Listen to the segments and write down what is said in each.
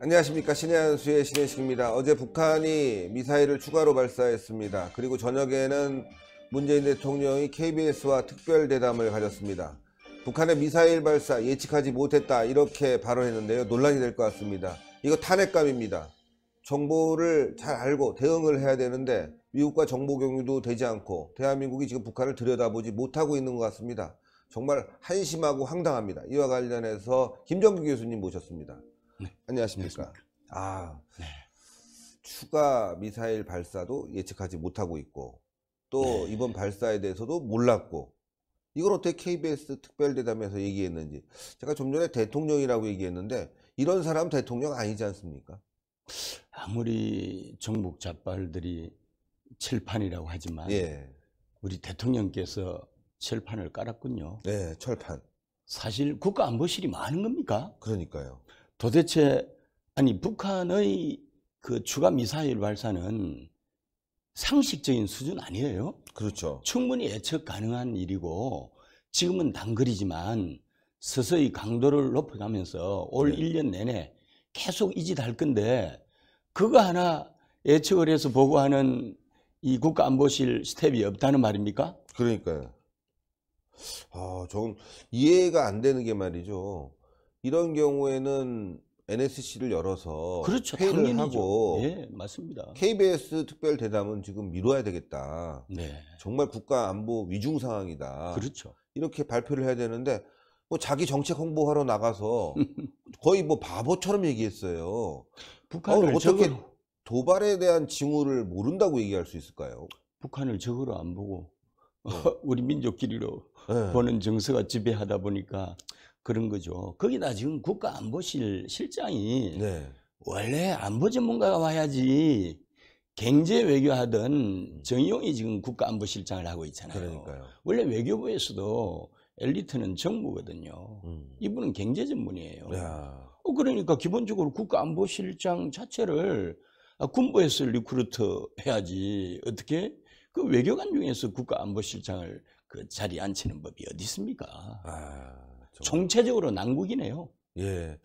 안녕하십니까 신해한수의 신해식입니다. 어제 북한이 미사일을 추가로 발사했습니다. 그리고 저녁에는 문재인 대통령이 KBS와 특별 대담을 가졌습니다. 북한의 미사일 발사 예측하지 못했다 이렇게 발언했는데요. 논란이 될 것 같습니다. 이거 탄핵감입니다. 정보를 잘 알고 대응을 해야 되는데 미국과 정보 경유도 되지 않고 대한민국이 지금 북한을 들여다보지 못하고 있는 것 같습니다. 정말 한심하고 황당합니다. 이와 관련해서 김정규 교수님 모셨습니다. 네. 안녕하십니까? 안녕하십니까? 아 네. 추가 미사일 발사도 예측하지 못하고 있고 또 네. 이번 발사에 대해서도 몰랐고 이걸 어떻게 KBS 특별대담에서 얘기했는지 제가 좀 전에 대통령이라고 얘기했는데 이런 사람 대통령 아니지 않습니까? 아무리 정북 좌빨들이 철판이라고 하지만 예. 우리 대통령께서 철판을 깔았군요. 네, 철판. 사실 국가 안보실이 많은 겁니까? 그러니까요. 도대체 아니 북한의 그 추가 미사일 발사는 상식적인 수준 아니에요? 그렇죠. 충분히 예측 가능한 일이고 지금은 단거리지만 서서히 강도를 높여가면서 올 네. 1년 내내 계속 이짓할 건데 그거 하나 예측을 해서 보고하는 이 국가안보실 스텝이 없다는 말입니까? 그러니까요. 아, 저는 이해가 안 되는 게 말이죠. 이런 경우에는 NSC를 열어서 그렇죠, 회의를 당연히죠. 하고 예, 맞습니다. KBS 특별 대담은 지금 미뤄야 되겠다. 네. 정말 국가 안보 위중 상황이다. 그렇죠. 이렇게 발표를 해야 되는데 뭐 자기 정책 홍보하러 나가서 거의 뭐 바보처럼 얘기했어요. 북한을 어, 어떻게 적으로, 도발에 대한 징후를 모른다고 얘기할 수 있을까요? 북한을 적으로 안 보고 네. 우리 민족끼리로 네. 보는 정서가 지배하다 보니까 그런 거죠. 거기다 지금 국가안보실 실장이 네. 원래 안보 전문가가 와야지 경제 외교하던 음. 정용이 지금 국가안보실장을 하고 있잖아요. 그러니까요. 원래 외교부에서도 엘리트는 정부거든요 음. 이분은 경제 전문이에요. 야. 어, 그러니까 기본적으로 국가안보실장 자체를 아, 군부에서 리크루트 해야지 어떻게 그 외교관 중에서 국가안보실장을 그 자리에 앉히는 법이 어디 있습니까? 아, 총체적으로 난국이네요. 예,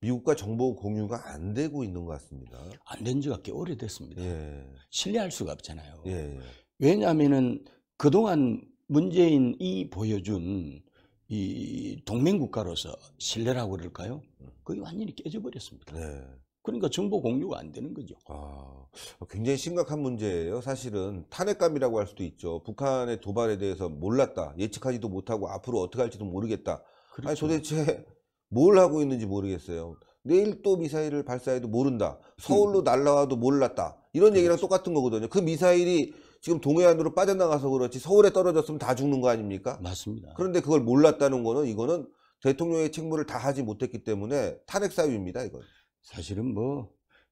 미국과 정보 공유가 안 되고 있는 것 같습니다. 안 된 지가 꽤 오래됐습니다. 예. 신뢰할 수가 없잖아요. 예. 예. 왜냐하면 그동안 문재인이 보여준 이 동맹국가로서 신뢰라고 그럴까요? 그게 완전히 깨져버렸습니다. 네. 그러니까 정보 공유가 안 되는 거죠. 아, 굉장히 심각한 문제예요. 사실은 탄핵감이라고 할 수도 있죠. 북한의 도발에 대해서 몰랐다. 예측하지도 못하고 앞으로 어떻게 할지도 모르겠다. 그렇죠. 아니 도대체 뭘 하고 있는지 모르겠어요. 내일 또 미사일을 발사해도 모른다. 서울로 음. 날라와도 몰랐다. 이런 그렇죠. 얘기랑 똑같은 거거든요. 그 미사일이 지금 동해안으로 빠져나가서 그렇지 서울에 떨어졌으면 다 죽는 거 아닙니까? 맞습니다. 그런데 그걸 몰랐다는 거는 이거는 대통령의 책무를 다 하지 못했기 때문에 탄핵 사유입니다, 이건. 사실은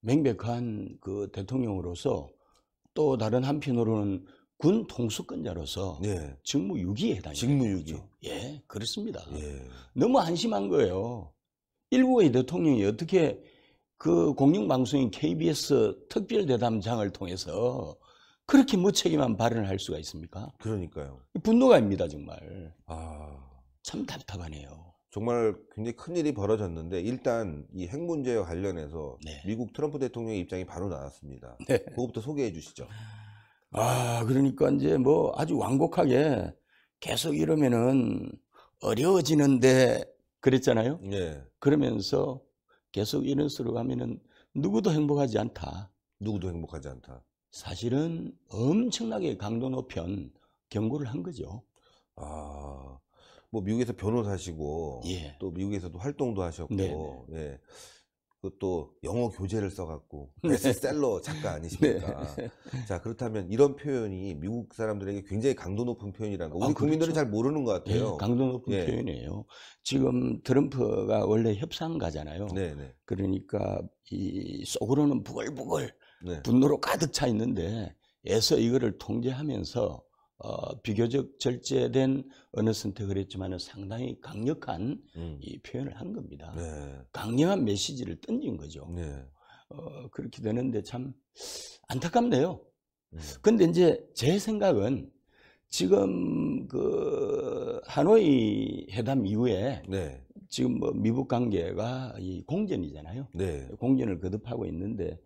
뭐맹백한그 대통령으로서 또 다른 한편으로는 군 통수권자로서 네. 직무유기에 해당이 직무유기. 죠 그렇죠? 예, 그렇습니다. 예. 너무 한심한 거예요. 일국의 대통령이 어떻게 그 공영방송인 KBS 특별대담장을 통해서 그렇게 무책임한 발언을 할 수가 있습니까? 그러니까요. 분노가입니다, 정말. 아. 참 답답하네요. 정말 굉장히 큰 일이 벌어졌는데 일단 이 핵 문제와 관련해서 네. 미국 트럼프 대통령의 입장이 바로 나왔습니다. 네. 그것부터 소개해 주시죠. 아, 그러니까 이제 뭐 아주 완곡하게 계속 이러면은 어려워지는데 그랬잖아요. 네. 그러면서 계속 이런 식으로 하면은 누구도 행복하지 않다. 누구도 행복하지 않다. 사실은 엄청나게 강도 높은 경고를 한 거죠. 아, 뭐 미국에서 변호사시고 예. 또 미국에서도 활동도 하셨고 네네. 네. 예. 그 또 영어 교재를 써갖고 네. 베스트셀러 작가 아니십니까? 네. 자 그렇다면 이런 표현이 미국 사람들에게 굉장히 강도 높은 표현이라는 거 우리 아, 그렇죠. 국민들은 잘 모르는 것 같아요. 네, 강도 높은 네. 표현이에요. 지금 트럼프가 원래 협상가잖아요. 네, 그러니까 이 속으로는 부글부글 네. 분노로 가득 차 있는데 에서 이거를 통제하면서 어, 비교적 절제된 언어 선택을 했지만 상당히 강력한 음. 이 표현을 한 겁니다. 네. 강력한 메시지를 던진 거죠. 네. 어, 그렇게 되는데 참 안타깝네요. 음. 근데 이제 제 생각은 지금 그 하노이 회담 이후에 네. 지금 뭐 미북 관계가 이 공전이잖아요. 네. 공전을 거듭하고 있는데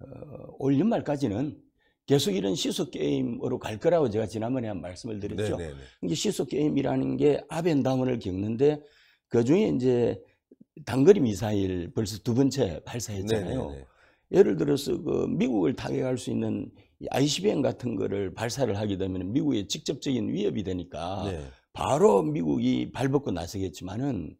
어, 올 연말까지는 계속 이런 시속 게임으로 갈 거라고 제가 지난번에 한 말씀을 드렸죠. 네, 네, 네. 이게 시속 게임이라는 게아벤다운을 겪는데 그 중에 이제 단거리 미사일 벌써 두 번째 발사했잖아요. 네네네. 예를 들어서 그 미국을 타격할 수 있는 ICBM 같은 거를 발사를 하게 되면 미국의 직접적인 위협이 되니까 네. 바로 미국이 발벗고 나서겠지만은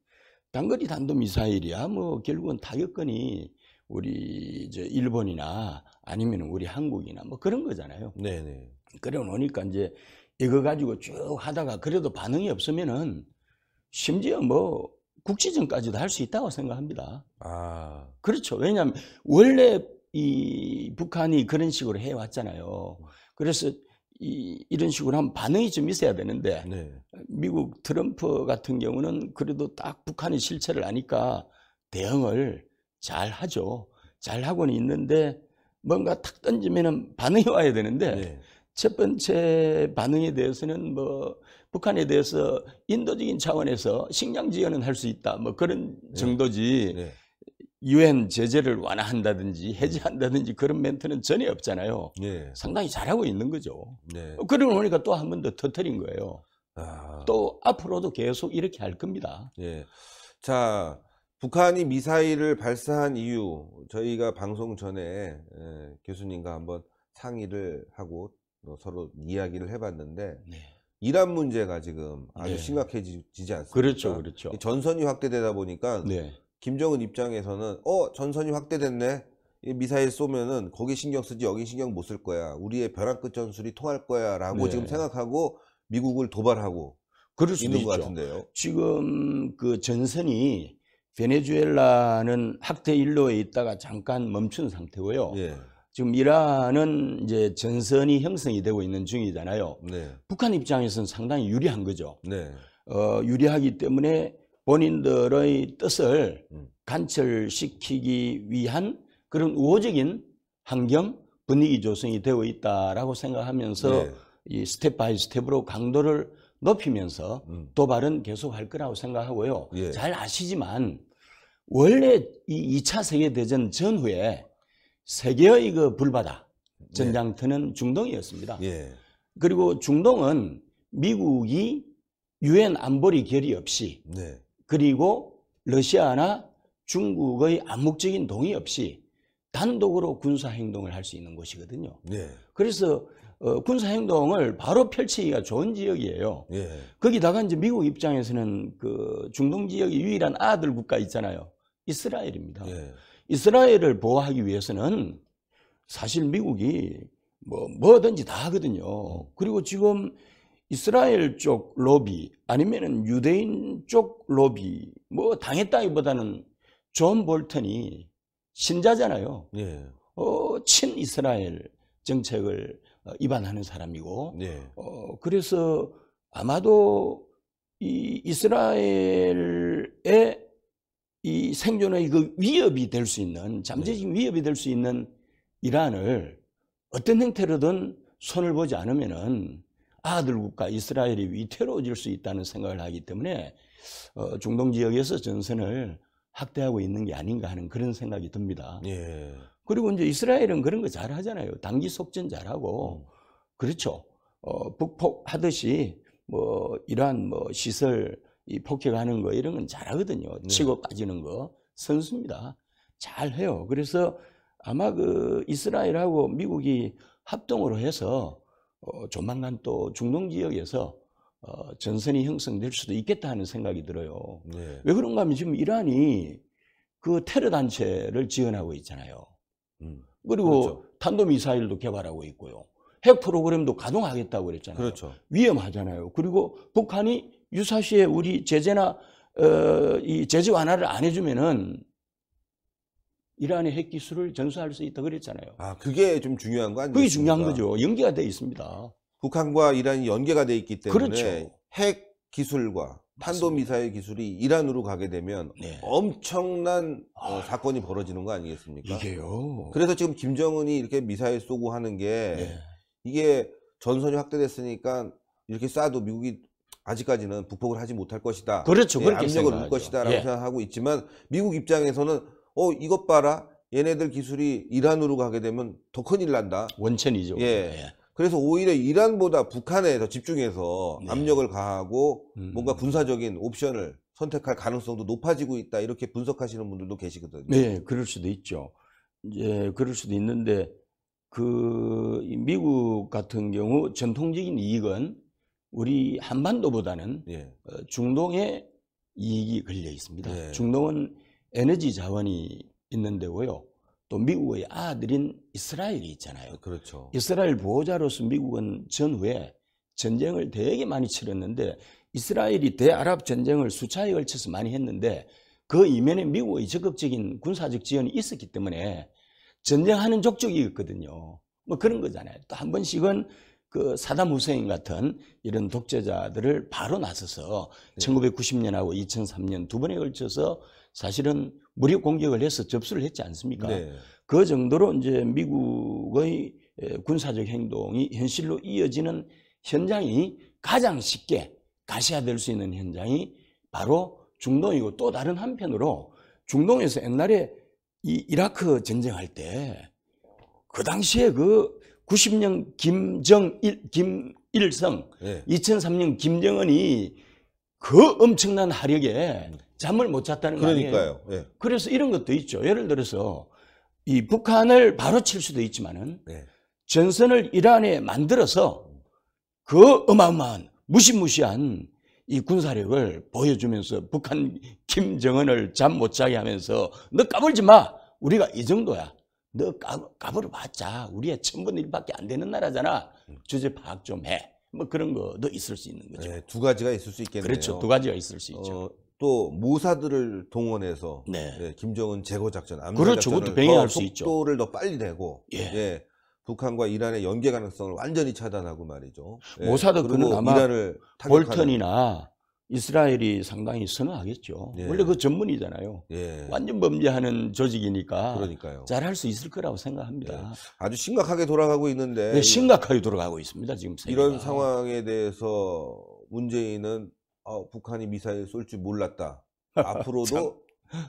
단거리 단도 미사일이야 뭐 결국은 타격권이 우리 이제 일본이나 아니면 우리 한국이나 뭐 그런 거잖아요. 네네. 그래 놓으니까 이제 이거 가지고 쭉 하다가 그래도 반응이 없으면은 심지어 뭐 국지전까지도 할 수 있다고 생각합니다. 아. 그렇죠. 왜냐하면 원래 이 북한이 그런 식으로 해왔잖아요. 그래서 이, 이런 식으로 하면 반응이 좀 있어야 되는데 네. 미국 트럼프 같은 경우는 그래도 딱 북한의 실체를 아니까 대응을 잘 하죠. 잘 하고는 있는데 뭔가 탁 던지면은 반응이 와야 되는데 네. 첫 번째 반응에 대해서는 뭐 북한에 대해서 인도적인 차원에서 식량 지원은 할 수 있다 뭐 그런 네. 정도지 네. 유엔 제재를 완화한다든지 해제한다든지 그런 멘트는 전혀 없잖아요. 네. 상당히 잘하고 있는 거죠. 네. 그러고 보니까 또 한 번 더 터트린 거예요. 아... 또 앞으로도 계속 이렇게 할 겁니다. 예. 자, 북한이 미사일을 발사한 이유 저희가 방송 전에 교수님과 한번 상의를 하고 서로 이야기를 해봤는데 네. 이란 문제가 지금 아주 네. 심각해지지 않습니까? 그렇죠, 그렇죠. 전선이 확대되다 보니까 네. 김정은 입장에서는 어 전선이 확대됐네 미사일 쏘면은 거기 신경 쓰지 여기 신경 못 쓸 거야 우리의 벼랑 끝 전술이 통할 거야라고 네. 지금 생각하고 미국을 도발하고 그럴 수도 있는 것 같은데요. 지금 그 전선이 베네수엘라는 학대 일로에 있다가 잠깐 멈춘 상태고요. 예. 지금 이란은 이제 전선이 형성이 되고 있는 중이잖아요. 네. 북한 입장에서는 상당히 유리한 거죠. 네. 어, 유리하기 때문에 본인들의 뜻을 음. 간철시키기 위한 그런 우호적인 환경 분위기 조성이 되고 있다라고 생각하면서 네. 이 스텝 바이 스텝으로 강도를 높이면서 음. 도발은 계속할 거라고 생각하고요. 예. 잘 아시지만 원래 이 2차 세계대전 전후에 세계의 그 불바다 네. 전장터는 중동이었습니다. 예. 그리고 중동은 미국이 유엔 안보리 결의 없이 네. 그리고 러시아나 중국의 암묵적인 동의 없이 단독으로 군사 행동을 할 수 있는 곳이거든요. 네. 그래서 어, 군사 행동을 바로 펼치기가 좋은 지역이에요. 네. 거기다가 이제 미국 입장에서는 그 중동 지역이 유일한 아들 국가 있잖아요. 이스라엘입니다. 예. 이스라엘을 보호하기 위해서는 사실 미국이 뭐 뭐든지 다 하거든요. 그리고 지금 이스라엘 쪽 로비 아니면은 유대인 쪽 로비 뭐 당했다기보다는 존 볼턴이 신자잖아요. 예. 어, 친 이스라엘 정책을 어, 입안하는 사람이고 예. 어, 그래서 아마도 이 이스라엘 생존의 그 위협이 될 수 있는 잠재적인 네. 위협이 될 수 있는 이란을 어떤 형태로든 손을 보지 않으면은 아들 국가 이스라엘이 위태로워질 수 있다는 생각을 하기 때문에 어, 중동 지역에서 전선을 확대하고 있는 게 아닌가 하는 그런 생각이 듭니다. 예. 그리고 이제 이스라엘은 그런 거 잘 하잖아요. 단기 속전 잘 하고. 음. 그렇죠. 어, 북폭 하듯이 뭐 이러한 뭐 시설 이 폭격하는 거 이런 건 잘하거든요. 네. 치고 빠지는 거 선수입니다. 잘해요. 그래서 아마 그 이스라엘하고 미국이 합동으로 해서 어, 조만간 또 중동 지역에서 어, 전선이 형성될 수도 있겠다 하는 생각이 들어요. 네. 왜 그런가 하면 지금 이란이 그 테러 단체를 지원하고 있잖아요. 음, 그리고 그렇죠. 탄도 미사일도 개발하고 있고요. 핵 프로그램도 가동하겠다고 그랬잖아요. 그렇죠. 위험하잖아요. 그리고 북한이 유사시에 우리 제재나 어, 이 제재 완화를 안 해주면은 이란의 핵 기술을 전수할 수 있다 그랬잖아요. 아 그게 좀 중요한 거 아니에요? 그게 중요한 거죠. 연계가 돼 있습니다. 북한과 이란이 연계가 돼 있기 때문에 그렇죠. 핵 기술과 탄도 미사일 기술이 이란으로 가게 되면 네. 엄청난 어, 아. 사건이 벌어지는 거 아니겠습니까? 이게요. 그래서 지금 김정은이 이렇게 미사일 쏘고 하는 게 네. 이게 전선이 확대됐으니까 이렇게 쏴도 미국이 아직까지는 북폭을 하지 못할 것이다. 그렇죠. 예, 그렇 압력을 줄 것이다라고 예. 생각하고 있지만 미국 입장에서는 어 이것 봐라 얘네들 기술이 이란으로 가게 되면 더 큰일 난다. 원천이죠. 예. 예. 그래서 오히려 이란보다 북한에 더 집중해서 네. 압력을 가하고 음. 뭔가 군사적인 옵션을 선택할 가능성도 높아지고 있다 이렇게 분석하시는 분들도 계시거든요. 네, 그럴 수도 있죠. 이제 그럴 수도 있는데 그 미국 같은 경우 전통적인 이익은 우리 한반도보다는 예. 어, 중동에 이익이 걸려 있습니다. 예. 중동은 에너지 자원이 있는 데고요. 또 미국의 아들인 이스라엘이 있잖아요. 어, 그렇죠. 이스라엘 보호자로서 미국은 전후에 전쟁을 되게 많이 치렀는데 이스라엘이 대아랍 전쟁을 수차에 걸쳐서 많이 했는데 그 이면에 미국의 적극적인 군사적 지원이 있었기 때문에 전쟁하는 족적이있거든요뭐 그런 거잖아요. 또 한 번씩은 그 사담 후세인 같은 이런 독재자들을 바로 나서서 네. 1990년하고 2003년 두 번에 걸쳐서 사실은 무력 공격을 해서 접수를 했지 않습니까? 네. 그 정도로 이제 미국의 군사적 행동이 현실로 이어지는 현장이 가장 쉽게 가시화될 수 있는 현장이 바로 중동이고 또 다른 한편으로 중동에서 옛날에 이 이라크 전쟁할 때 그 당시에 그 90년 김정일, 김일성, 네. 예. 2003년 김정은이 그 엄청난 하력에 잠을 못 잤다는 거예요. 그러니까요. 네. 그래서 이런 것도 있죠. 예를 들어서 이 북한을 바로 칠 수도 있지만은 네. 전선을 이란에 만들어서 그 어마어마한 무시무시한 이 군사력을 보여주면서 북한 김정은을 잠 못 자게 하면서 너 까불지 마. 우리가 이 정도야. 너 까불어 봤자 우리의 천분의 일밖에안 되는 나라잖아. 음. 주제 파악 좀 해. 뭐 그런 거도 있을 수 있는 거죠. 네, 두 가지가 있을 수 있겠네요. 그렇죠. 두 가지가 있을 수 있죠. 어, 또 모사들을 동원해서 네. 네, 김정은 제거 작전, 암살 그렇죠. 그것도 병 속도를 더 빨리 내고 예. 예. 북한과 이란의 연계 가능성을 완전히 차단하고 말이죠. 예. 모사도 그는 아마 볼턴이나 이스라엘이 상당히 선호하겠죠. 예. 원래 그 전문이잖아요. 예. 완전 범죄하는 조직이니까 그러니까요. 잘할 수 있을 거라고 생각합니다. 예. 아주 심각하게 돌아가고 있는데 네, 심각하게 돌아가고 있습니다. 지금 세계가. 이런 상황에 대해서 문재인은 어, 북한이 미사일 쏠지 몰랐다. 앞으로도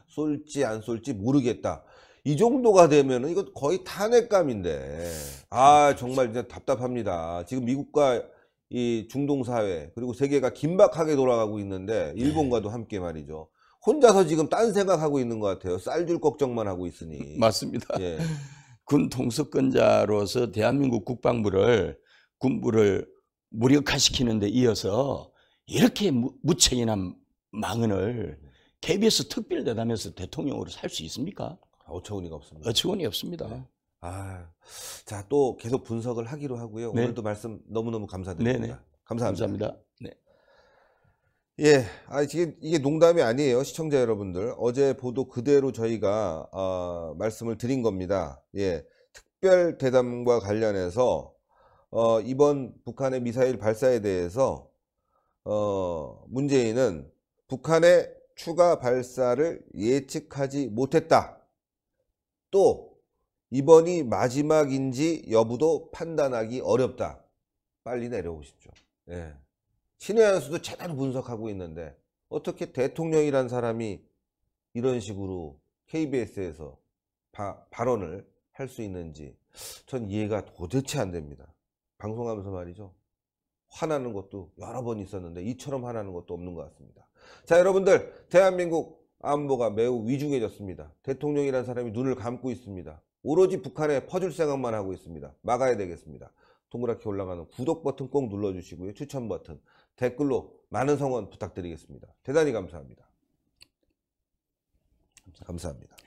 쏠지 안 쏠지 모르겠다. 이 정도가 되면 이거 거의 탄핵감인데 아 정말 진짜 답답합니다. 지금 미국과 이 중동 사회 그리고 세계가 긴박하게 돌아가고 있는데 네. 일본과도 함께 말이죠. 혼자서 지금 딴 생각하고 있는 것 같아요. 쌀 줄 걱정만 하고 있으니. 맞습니다. 예. 군 통수권자로서 대한민국 국방부를 군부를 무력화시키는 데 이어서 이렇게 무책임한 망언을 KBS 음. 특별 대담에서 대통령으로 살 수 있습니까? 어처구니가 없습니다. 어처구니 없습니다. 네. 아, 자, 또 계속 분석을 하기로 하고요. 네. 오늘도 말씀 너무너무 감사드립니다. 네네. 감사합니다. 감사합니다. 네. 예, 아, 이게, 이게 농담이 아니에요. 시청자 여러분들. 어제 보도 그대로 저희가, 어, 말씀을 드린 겁니다. 예. 특별 대담과 관련해서, 어, 이번 북한의 미사일 발사에 대해서, 어, 문재인은 북한의 추가 발사를 예측하지 못했다. 또, 이번이 마지막인지 여부도 판단하기 어렵다. 빨리 내려오십시오. 예. 신의 한수도 제대로 분석하고 있는데 어떻게 대통령이란 사람이 이런 식으로 KBS에서 바, 발언을 할 수 있는지 전 이해가 도대체 안 됩니다. 방송하면서 말이죠. 화나는 것도 여러 번 있었는데 이처럼 화나는 것도 없는 것 같습니다. 자 여러분들 대한민국 안보가 매우 위중해졌습니다. 대통령이란 사람이 눈을 감고 있습니다. 오로지 북한에 퍼줄 생각만 하고 있습니다. 막아야 되겠습니다. 동그랗게 올라가는 구독 버튼 꼭 눌러주시고요. 추천 버튼, 댓글로 많은 성원 부탁드리겠습니다. 대단히 감사합니다. 감사합니다.